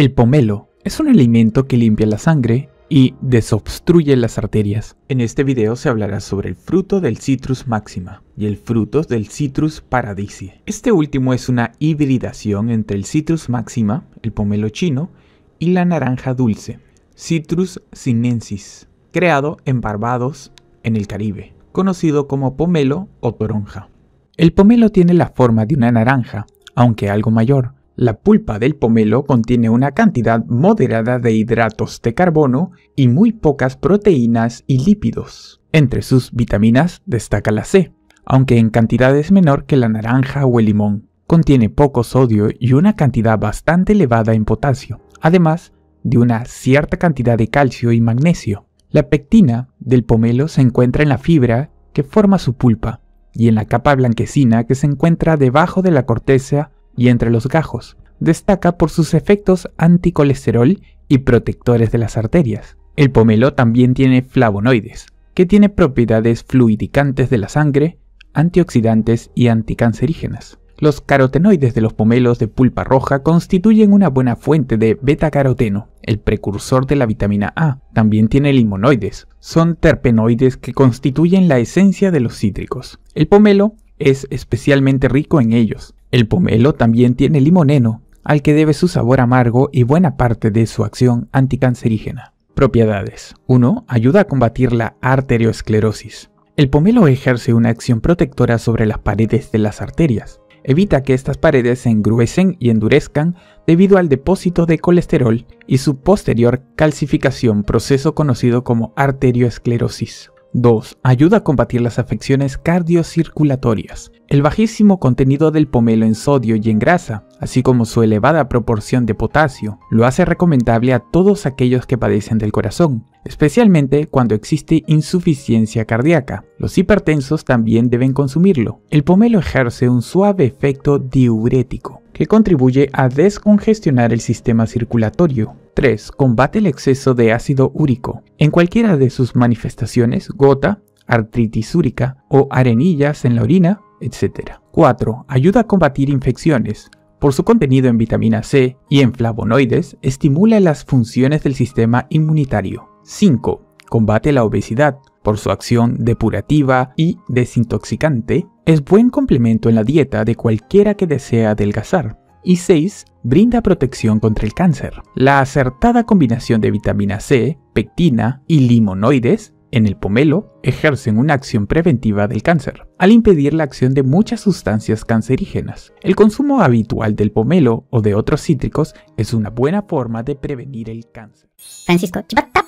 El pomelo es un alimento que limpia la sangre y desobstruye las arterias. En este video se hablará sobre el fruto del Citrus maxima y el fruto del Citrus paradisi. Este último es una hibridación entre el Citrus maxima, el pomelo chino, y la naranja dulce, Citrus sinensis, creado en Barbados, en el Caribe, conocido como pomelo o toronja. El pomelo tiene la forma de una naranja, aunque algo mayor, la pulpa del pomelo contiene una cantidad moderada de hidratos de carbono y muy pocas proteínas y lípidos. Entre sus vitaminas destaca la C, aunque en cantidades menor que la naranja o el limón. Contiene poco sodio y una cantidad bastante elevada en potasio, además de una cierta cantidad de calcio y magnesio. La pectina del pomelo se encuentra en la fibra que forma su pulpa y en la capa blanquecina que se encuentra debajo de la corteza y entre los gajos. Destaca por sus efectos anticolesterol y protectores de las arterias. El pomelo también tiene flavonoides, que tiene propiedades fluidicantes de la sangre, antioxidantes y anticancerígenas. Los carotenoides de los pomelos de pulpa roja constituyen una buena fuente de beta-caroteno, el precursor de la vitamina A. También tiene limonoides, son terpenoides que constituyen la esencia de los cítricos. El pomelo es especialmente rico en ellos, el pomelo también tiene limoneno, al que debe su sabor amargo y buena parte de su acción anticancerígena. Propiedades. 1. Ayuda a combatir la arteriosclerosis. El pomelo ejerce una acción protectora sobre las paredes de las arterias. Evita que estas paredes se engruesen y endurezcan debido al depósito de colesterol y su posterior calcificación, proceso conocido como arteriosclerosis. 2. Ayuda a combatir las afecciones cardiocirculatorias. El bajísimo contenido del pomelo en sodio y en grasa, así como su elevada proporción de potasio, lo hace recomendable a todos aquellos que padecen del corazón, especialmente cuando existe insuficiencia cardíaca. Los hipertensos también deben consumirlo. El pomelo ejerce un suave efecto diurético que contribuye a descongestionar el sistema circulatorio. 3. Combate el exceso de ácido úrico. En cualquiera de sus manifestaciones, gota, artritis úrica o arenillas en la orina, etc. 4. Ayuda a combatir infecciones. Por su contenido en vitamina C y en flavonoides, estimula las funciones del sistema inmunitario. 5. Combate la obesidad por su acción depurativa y desintoxicante, es buen complemento en la dieta de cualquiera que desea adelgazar. Y 6. Brinda protección contra el cáncer. La acertada combinación de vitamina C, pectina y limonoides en el pomelo ejercen una acción preventiva del cáncer, al impedir la acción de muchas sustancias cancerígenas. El consumo habitual del pomelo o de otros cítricos es una buena forma de prevenir el cáncer. Francisco Chibata.